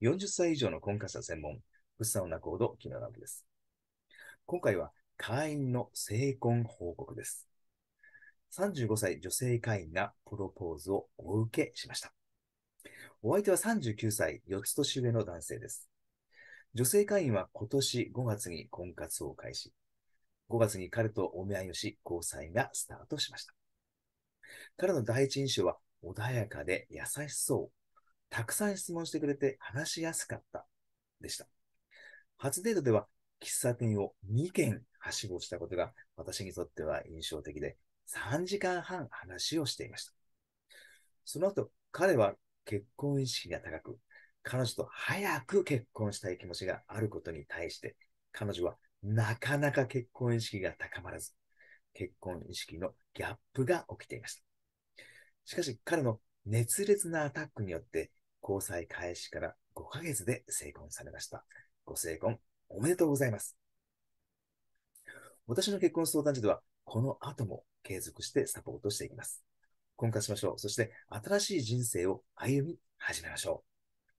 40歳以上の婚活者専門、不サウナコード木野直樹です。今回は会員の成婚報告です。35歳女性会員がプロポーズをお受けしました。お相手は39歳、4つ年上の男性です。女性会員は今年5月に婚活を開始。5月に彼とお見合いをし、交際がスタートしました。彼の第一印象は穏やかで優しそう。たくさん質問してくれて話しやすかった。でした。初デートでは喫茶店を2軒はしごしたことが私にとっては印象的で、3時間半話をしていました。その後、彼は結婚意識が高く、彼女と早く結婚したい気持ちがあることに対して、彼女はなかなか結婚意識が高まらず、結婚意識のギャップが起きていました。しかし、彼の熱烈なアタックによって、交際開始から5ヶ月で成婚されました。ご成婚おめでとうございます。私の結婚相談所では、この後も継続してサポートしていきます。婚活しましょう。そして、新しい人生を歩み始めましょう。